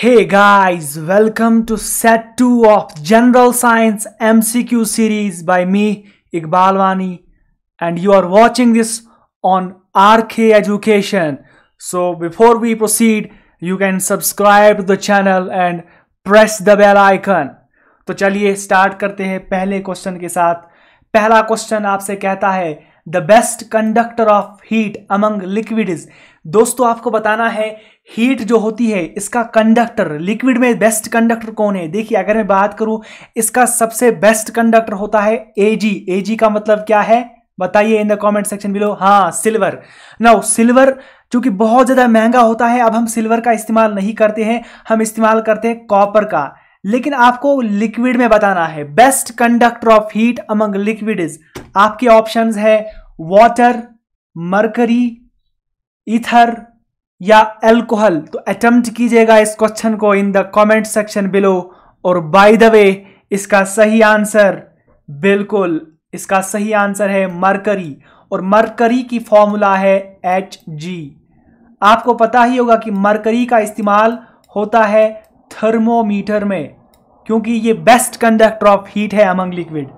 Hey guys, welcome to set 2 of General Science MCQ series by me Iqbal Wani and you are watching this on RK Education. So before we proceed, you can subscribe to the channel and press the bell icon. तो चलिए start करते हैं पहले question के साथ पहला question आपसे कहता है the best conductor of heat among liquid is दोस्तों आपको बताना है हीट जो होती है इसका कंडक्टर लिक्विड में बेस्ट कंडक्टर कौन है देखिए अगर मैं बात करूं इसका सबसे बेस्ट कंडक्टर होता है एजी एजी का मतलब क्या है बताइए in the comment section below हाँ सिल्वर नाउ सिल्वर चूंकि बहुत ज़्यादा महंगा होता है अब हम सिल्वर का इस्तेमाल नहीं करते हैं हम इस्तेमाल करते हैं कॉपर का लेकिन आपको लिक्विड में बताना है best conductor of heat among liquid आपके ऑप्शन है वॉटर मरकरी ईथर या एल्कोहल तो अटेम्प्ट कीजिएगा इस क्वेश्चन को in the comment section below और बाय द वे इसका सही आंसर बिल्कुल इसका सही आंसर है मरकरी और मरकरी की फॉर्मूला है एच जी आपको पता ही होगा कि मरकरी का इस्तेमाल होता है थर्मोमीटर में क्योंकि ये बेस्ट कंडक्टर ऑफ हीट है अमंग लिक्विड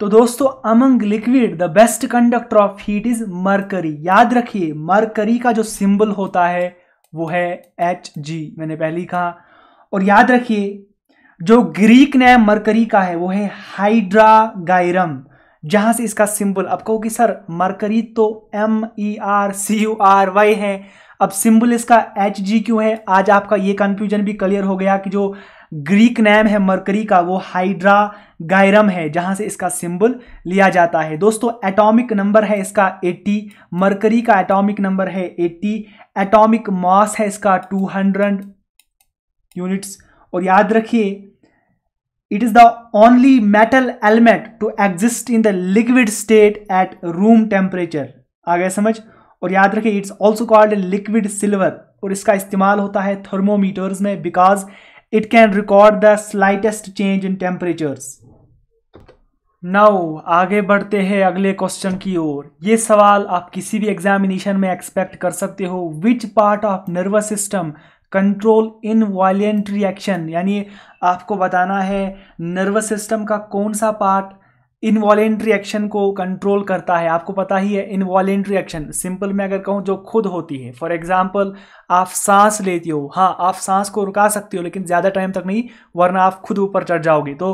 तो दोस्तों among liquid the best conductor of heat is mercury याद रखिए मरकरी का जो सिंबल होता है वो है एच जी मैंने पहले ही कहा और याद रखिए जो ग्रीक नेम मरकरी का है वो है हाइड्रा गायरम जहां से इसका सिंबल अब कहो कि सर मरकरी तो M E R C U R Y है अब सिंबल इसका एच जी क्यों है आज आपका ये कंफ्यूजन भी क्लियर हो गया कि जो ग्रीक नेम है मरकरी का वो हाइड्रा गायरम है जहां से इसका सिंबल लिया जाता है दोस्तों एटॉमिक नंबर है इसका 80 मरकरी का एटॉमिक नंबर है 80 एटॉमिक मास है इसका 200 यूनिट्स और याद रखिए it is the only metal element to exist in the liquid state at room temperature आ गया समझ और याद रखिए it's also called liquid silver और इसका इस्तेमाल होता है थर्मोमीटर्स में because it can record the slightest change in temperatures now आगे बढ़ते हैं अगले क्वेश्चन की ओर ये सवाल आप किसी भी एग्जामिनेशन में एक्सपेक्ट कर सकते हो which part of nervous system control in voluntary action यानी आपको बताना है नर्वस सिस्टम का कौन सा पार्ट वॉलेंट्री एक्शन को कंट्रोल करता है आपको पता ही है वॉलेंट्री एक्शन सिंपल में अगर कहूँ जो खुद होती है फॉर एग्जाम्पल आप सांस लेती हो हाँ आप सांस को रुका सकती हो लेकिन ज़्यादा टाइम तक नहीं वरना आप खुद ऊपर चढ़ जाओगे तो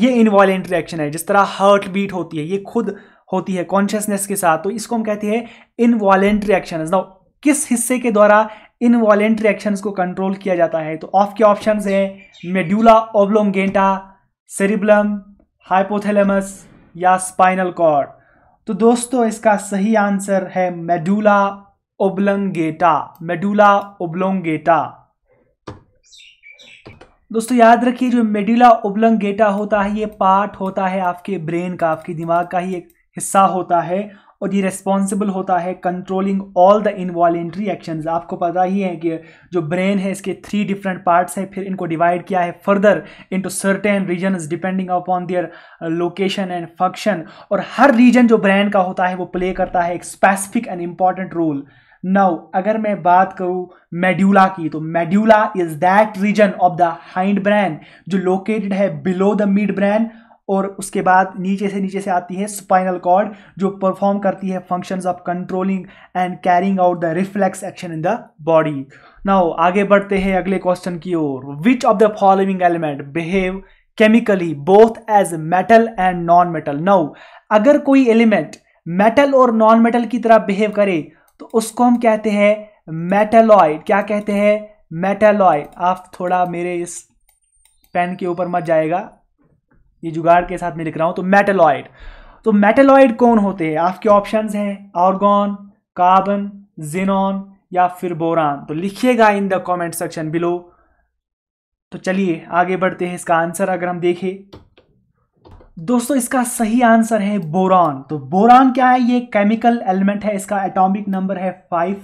ये इनवॉलेंट्री एक्शन है जिस तरह हार्ट बीट होती है ये खुद होती है कॉन्शियसनेस के साथ तो इसको हम कहते हैं इनवॉलेंट्री एक्शन नाउ किस हिस्से के द्वारा इनवॉलेंट्री एक्शन को कंट्रोल किया जाता है तो ऑफ के ऑप्शन है मेड्यूला ओब्लोंगेंटा सेरिब्लम हाइपोथेलमस या स्पाइनल कॉर्ड तो दोस्तों इसका सही आंसर है मेडूला ओब्लंगेटा मेडूला ओब्लोंगेटा दोस्तों याद रखिए जो मेडिला ओब्लंगेटा होता है ये पार्ट होता है आपके ब्रेन का आपके दिमाग का ही एक हिस्सा होता है और ये रेस्पॉन्सिबल होता है controlling all the involuntary action आपको पता ही है कि जो ब्रेन है इसके थ्री डिफरेंट पार्ट्स हैं फिर इनको डिवाइड किया है further into certain region depending upon their location and function और हर रीजन जो ब्रेन का होता है वो प्ले करता है एक specific and important role now अगर मैं बात करूं मेड्यूला की तो medulla is that region of the hind brain जो लोकेटेड है बिलो द मिड ब्रेन और उसके बाद नीचे से नीचे से आती है स्पाइनल कॉर्ड जो परफॉर्म करती है functions of controlling and carrying out the reflex action in the body now आगे बढ़ते हैं अगले क्वेश्चन की ओर which of the following element behave chemically both as metal and non metal now अगर कोई एलिमेंट मेटल और नॉन मेटल की तरह बिहेव करे तो उसको हम कहते हैं मेटेलॉइड क्या कहते हैं मेटेलॉइड आप थोड़ा मेरे इस पेन के ऊपर मत जाएगा ये जुगाड़ के साथ मैं लिख रहा हूं तो मेटेलॉइड तो मेटेलॉइड कौन होते हैं आपके ऑप्शन हैं ऑर्गॉन कार्बन जिनॉन या फिर बोरान तो लिखिएगा in the comment section below तो चलिए आगे बढ़ते हैं इसका आंसर अगर हम देखें दोस्तों इसका सही आंसर है बोरॉन तो बोरॉन क्या है ये केमिकल एलिमेंट है इसका एटॉमिक नंबर है फाइव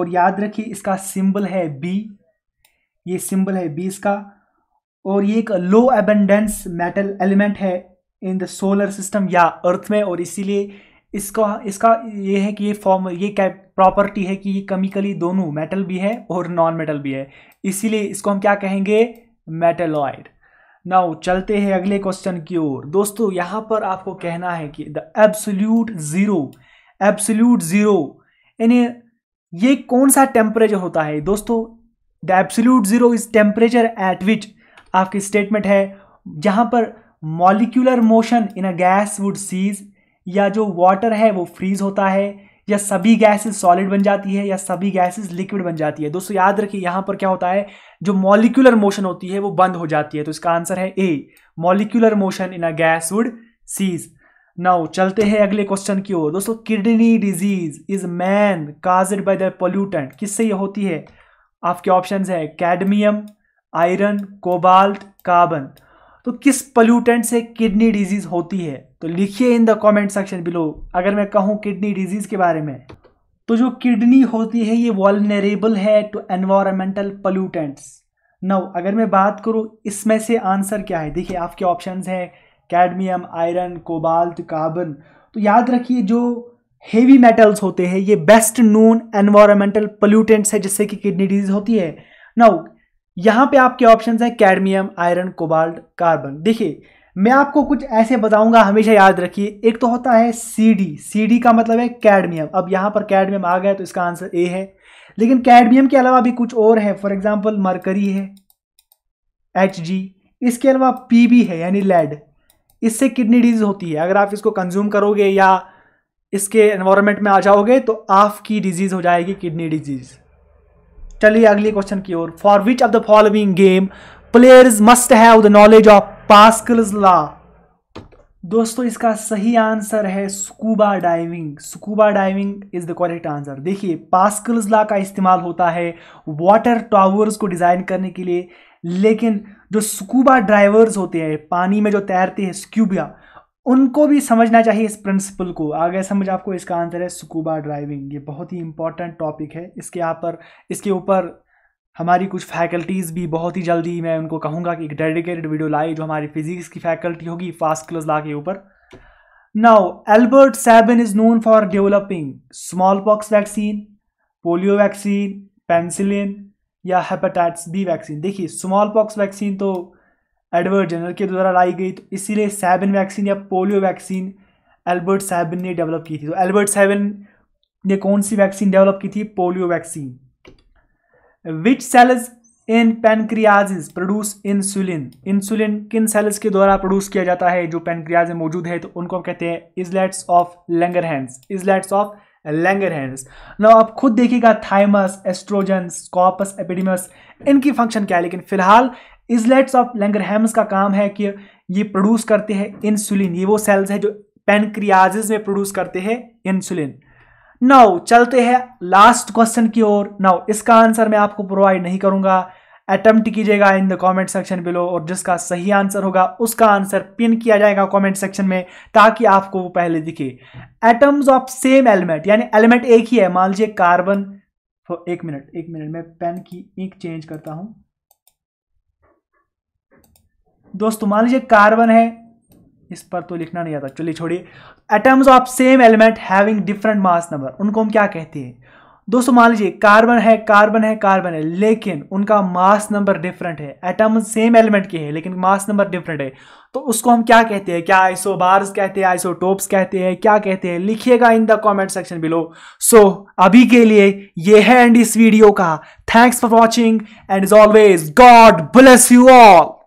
और याद रखिए इसका सिंबल है बी ये सिंबल है बी इसका और ये एक लो एबेंडेंस मेटल एलिमेंट है इन द सोलर सिस्टम या अर्थ में और इसीलिए इसका इसका ये है कि ये फॉर्म ये प्रॉपर्टी है कि ये केमिकली दोनों मेटल भी है और नॉन मेटल भी है इसीलिए इसको हम क्या कहेंगे मेटेलॉयड नाउ चलते हैं अगले क्वेश्चन की ओर दोस्तों यहाँ पर आपको कहना है कि the absolute zero absolute zero यानी ये कौन सा टेम्परेचर होता है दोस्तों the absolute zero is temperature at which आपकी स्टेटमेंट है जहाँ पर molecular motion in a gas would cease या जो वाटर है वो फ्रीज होता है या सभी गैसेस सॉलिड बन जाती है या सभी गैसेस लिक्विड बन जाती है दोस्तों याद रखिए यहां पर क्या होता है जो मॉलिक्यूलर मोशन होती है वो बंद हो जाती है तो इसका आंसर है A molecular motion in a gas would cease now चलते हैं अगले क्वेश्चन की ओर दोस्तों kidney disease is main caused by the pollutant किससे ये होती है आपके ऑप्शन है कैडमियम आयरन कोबाल्ट कार्बन तो किस पोल्यूटेंट से किडनी डिजीज होती है तो लिखिए in the comment section below अगर मैं कहूँ किडनी डिजीज़ के बारे में तो जो किडनी होती है ये वॉलनरेबल है टू एनवायरमेंटल पल्यूटेंट्स नौ अगर मैं बात करूँ इसमें से आंसर क्या है देखिए आपके ऑप्शंस हैं कैडमियम आयरन कोबाल्ट कार्बन तो याद रखिए जो हेवी मेटल्स होते हैं ये बेस्ट नोन एनवायरमेंटल पोल्यूटेंट्स है जिससे कि किडनी डिजीज होती है नौ यहाँ पे आपके ऑप्शन है कैडमियम आयरन कोबाल्ट कार्बन देखिए मैं आपको कुछ ऐसे बताऊंगा हमेशा याद रखिए एक तो होता है सी डी सी डी का मतलब है कैडमियम अब यहाँ पर कैडमियम आ गया तो इसका आंसर ए है लेकिन कैडमियम के अलावा भी कुछ और है फॉर एग्जाम्पल मरकरी है एच जी इसके अलावा पी बी है यानी लेड इससे किडनी डिजीज होती है अगर आप इसको कंज्यूम करोगे या इसके एनवायरमेंट में आ जाओगे तो आपकी डिजीज हो जाएगी किडनी डिजीज चलिए अगले क्वेश्चन की ओर for which of the following game players must have the knowledge of Pascal's law दोस्तों इसका सही आंसर है scuba diving scuba diving is the correct answer देखिए पास्कल्स ला का इस्तेमाल होता है वाटर टावर्स को डिज़ाइन करने के लिए लेकिन जो स्कूबा ड्राइवर्स होते हैं पानी में जो तैरते हैं स्क्यूबिया उनको भी समझना चाहिए इस प्रिंसिपल को आगे समझ आपको इसका आंसर है स्कूबा ड्राइविंग ये बहुत ही इंपॉर्टेंट टॉपिक है इसके यहाँ पर इसके ऊपर हमारी कुछ फैकल्टीज़ भी बहुत ही जल्दी मैं उनको कहूँगा कि एक डेडिकेटेड वीडियो लाए जो हमारी फिजिक्स की फैकल्टी होगी फास्ट क्लोज ला के ऊपर now Albert Sabin is known for developing small pox vaccine polio vaccine penicillin या हेपेटाइट्स बी वैक्सीन देखिए स्मॉल पॉक्स वैक्सीन तो एडवर्ड जनरल के द्वारा लाई गई तो इसीलिए सैबन वैक्सीन या पोलियो वैक्सीन एल्बर्ट सैबन ने डेवलप की थी तो एल्बर्ट सैबन ने कौन सी वैक्सीन डेवलप की थी polio vaccine which cells in pancreas produce insulin insulin किन सेल्स के द्वारा प्रोड्यूस किया जाता है जो पेनक्रियाज में मौजूद है तो उनको हम कहते हैं इजलेट्स ऑफ हैंड्स इजलेट्स ऑफ लैंगर हैंड्स ना आप खुद देखिएगा थाइमस एस्ट्रोजन स्कॉपस एपिडिमस इनकी फंक्शन क्या है लेकिन फिलहाल इजलेट्स ऑफ लेंगर हैम्स का काम है कि ये प्रोड्यूस करते हैं इंसुलिन ये वो सेल्स हैं जो पेनक्रियाज में प्रोड्यूस करते हैं इंसुलिन नाउ चलते हैं लास्ट क्वेश्चन की ओर नाउ इसका आंसर मैं आपको प्रोवाइड नहीं करूंगा अटेम्प्ट कीजिएगा in the comment section below और जिसका सही आंसर होगा उसका आंसर पिन किया जाएगा कमेंट सेक्शन में ताकि आपको वो पहले दिखे एटम्स ऑफ सेम एलिमेंट यानी एलिमेंट एक ही है मान लीजिए कार्बन तो एक मिनट एक मिनट मैं पेन की इंक चेंज करता हूं दोस्तों मान लीजिए कार्बन है इस पर तो लिखना नहीं आता चलिए छोड़िए atoms of same element having different mass number उनको हम क्या कहते हैं दोस्तों मान लीजिए कार्बन है कार्बन है कार्बन है लेकिन उनका मास नंबर डिफरेंट है एटम सेम एलिमेंट के हैं लेकिन मास नंबर डिफरेंट है तो उसको हम क्या कहते हैं क्या बार्स कहते हैं आइसोटोप्स कहते हैं क्या कहते हैं लिखिएगा in the comment section below so अभी के लिए ये है एंड इस वीडियो का thanks for watching and as always God bless you all